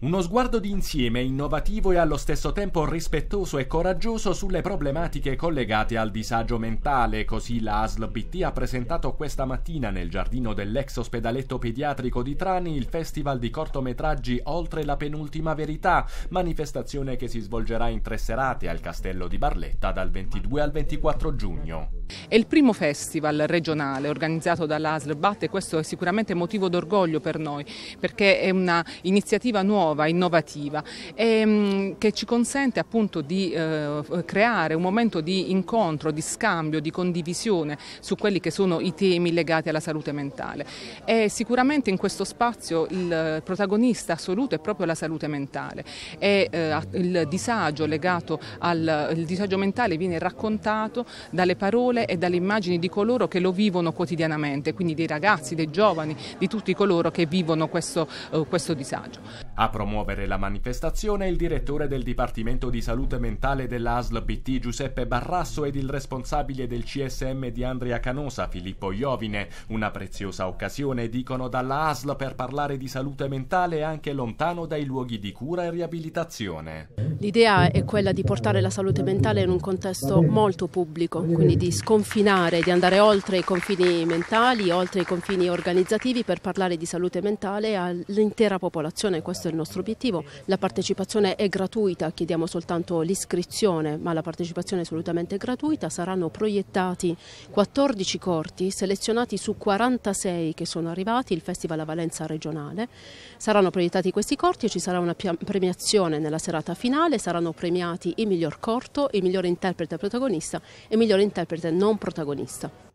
Uno sguardo di insieme innovativo e allo stesso tempo rispettoso e coraggioso sulle problematiche collegate al disagio mentale, così la ASL PT ha presentato questa mattina nel giardino dell'ex ospedaletto pediatrico di Trani il festival di cortometraggi Oltre la penultima verità, manifestazione che si svolgerà in tre serate al castello di Barletta dal 22 al 24 giugno. È il primo festival regionale organizzato dall'ASL BAT e questo è sicuramente motivo d'orgoglio per noi perché è un'iniziativa nuova, innovativa e, ehm, che ci consente appunto di uh, creare un momento di incontro, di scambio, di condivisione su quelli che sono i temi legati alla salute mentale. E sicuramente in questo spazio il protagonista assoluto è proprio la salute mentale e uh, il disagio legato al il disagio mentale viene raccontato dalle parole parole e dalle immagini di coloro che lo vivono quotidianamente, quindi dei ragazzi, dei giovani, di tutti coloro che vivono questo, eh, questo disagio. A promuovere la manifestazione il direttore del Dipartimento di Salute Mentale della ASL PT Giuseppe Barrasso ed il responsabile del CSM di Andrea Canosa Filippo Iovine. Una preziosa occasione, dicono dalla ASL, per parlare di salute mentale anche lontano dai luoghi di cura e riabilitazione. L'idea è quella di portare la salute mentale in un contesto molto pubblico, quindi di sconfinare, di andare oltre i confini mentali, oltre i confini organizzativi per parlare di salute mentale all'intera popolazione. Questo questo è il nostro obiettivo. La partecipazione è gratuita, chiediamo soltanto l'iscrizione, ma la partecipazione è assolutamente gratuita. Saranno proiettati 14 corti selezionati su 46 che sono arrivati, il Festival a Valenza regionale. Saranno proiettati questi corti e ci sarà una premiazione nella serata finale, saranno premiati il miglior corto, il miglior interprete protagonista e il miglior interprete non protagonista.